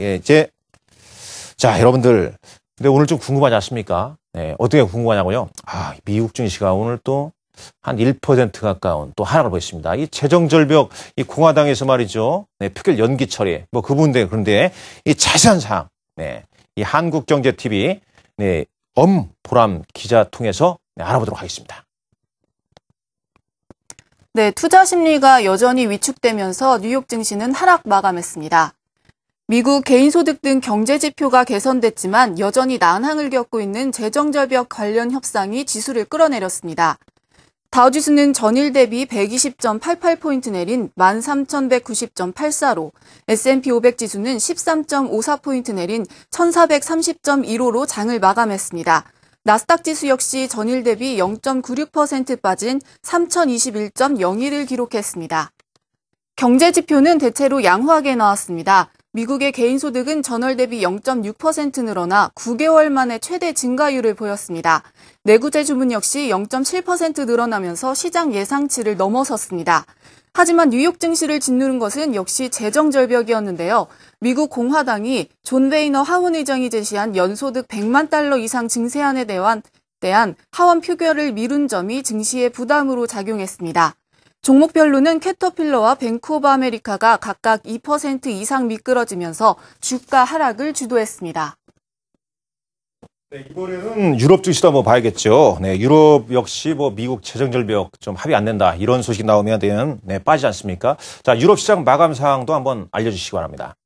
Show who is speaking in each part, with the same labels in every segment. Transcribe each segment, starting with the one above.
Speaker 1: 예, 이제 자 여러분들 근데 오늘 좀 궁금하지 않습니까? 예, 어떻게 궁금하냐고요? 아 미국 증시가 오늘 또 한 1% 가까운 또 하락을 보였습니다. 이 재정 절벽, 이 공화당에서 말이죠. 네, 표결 연기 처리. 뭐그분들 그런데 이 자세한 사항, 네, 이 한국경제TV 네, 엄보람 기자 통해서 네, 알아보도록 하겠습니다.
Speaker 2: 네, 투자 심리가 여전히 위축되면서 뉴욕 증시는 하락 마감했습니다. 미국 개인소득 등 경제지표가 개선됐지만 여전히 난항을 겪고 있는 재정절벽 관련 협상이 지수를 끌어내렸습니다. 다우지수는 전일 대비 120.88포인트 내린 13,190.84로 S&P 500 지수는 13.54포인트 내린 1,430.15로 장을 마감했습니다. 나스닥 지수 역시 전일 대비 0.96% 빠진 3,021.01을 기록했습니다. 경제 지표는 대체로 양호하게 나왔습니다. 미국의 개인소득은 전월 대비 0.6% 늘어나 9개월 만에 최대 증가율을 보였습니다. 내구재 주문 역시 0.7% 늘어나면서 시장 예상치를 넘어섰습니다. 하지만 뉴욕 증시를 짓누른 것은 역시 재정 절벽이었는데요. 미국 공화당이 존 베이너 하원 의장이 제시한 연소득 100만 달러 이상 증세안에 대한 대한 하원 표결을 미룬 점이 증시의 부담으로 작용했습니다. 종목별로는 캐터필러와 벤쿠브 아메리카가 각각 2% 이상 미끄러지면서 주가 하락을 주도했습니다.
Speaker 1: 네, 이번에는 유럽 증시도 한번 봐야겠죠. 네, 유럽 역시 뭐 미국 재정 절벽 좀 합의 안 된다 이런 소식 나오면 되는 네, 빠지지 않습니까? 자, 유럽 시장 마감 사항도 한번 알려주시기 바랍니다.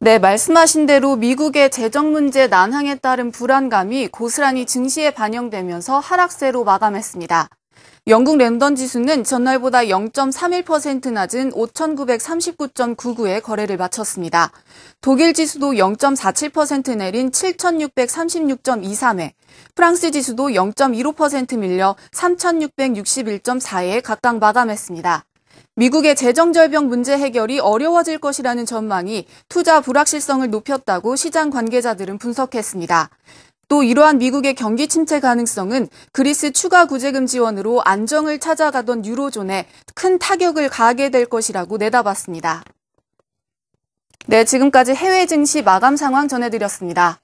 Speaker 2: 네, 말씀하신 대로 미국의 재정 문제 난항에 따른 불안감이 고스란히 증시에 반영되면서 하락세로 마감했습니다. 영국 랜던 지수는 전날보다 0.31% 낮은 5,939.99에 거래를 마쳤습니다. 독일 지수도 0.47% 내린 7,636.23에, 프랑스 지수도 0.15% 밀려 3,661.4에 각각 마감했습니다. 미국의 재정절벽 문제 해결이 어려워질 것이라는 전망이 투자 불확실성을 높였다고 시장 관계자들은 분석했습니다. 또 이러한 미국의 경기 침체 가능성은 그리스 추가 구제금 지원으로 안정을 찾아가던 유로존에 큰 타격을 가게 될 것이라고 내다봤습니다. 네, 지금까지 해외 증시 마감 상황 전해드렸습니다.